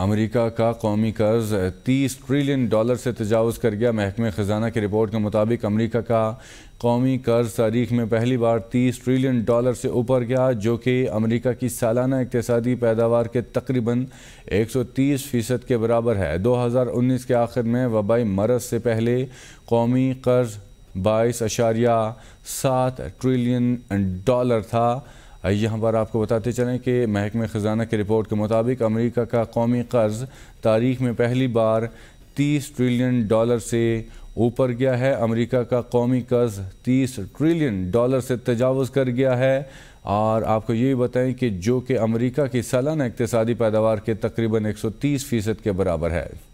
America का कौमी कर्ज 30 ट्रिलियन डॉलर से तजावज़ कर गया महकमे ख़जाना की रिपोर्ट के मुताबिक अमेरिका का कौमी कर्ज तारीख में पहली बार 30 ट्रिलियन डॉलर से ऊपर गया जो कि अमेरिका की सालाना इकतदी पैदावार के तकरीबन 130 फ़ीसद के बराबर है 2019 के आखिर में वबाई मरज से पहले कौमी कर्ज बाईस अशारिया सात ट्रिलियन डॉलर था यहाँ पर आपको बताते चलें कि महकमे ख़जाना की रिपोर्ट के मुताबिक अमरीका का कौमी कर्ज तारीख में पहली बार तीस ट्रिलियन डॉलर से ऊपर गया है अमेरिका का कौमी कर्ज 30 ट्रिलियन डॉलर से तजावज़ कर गया है और आपको ये बताएं कि जो कि अमेरिका की सालाना इकतदी पैदावार के तकरीबन 130 फ़ीसद के बराबर है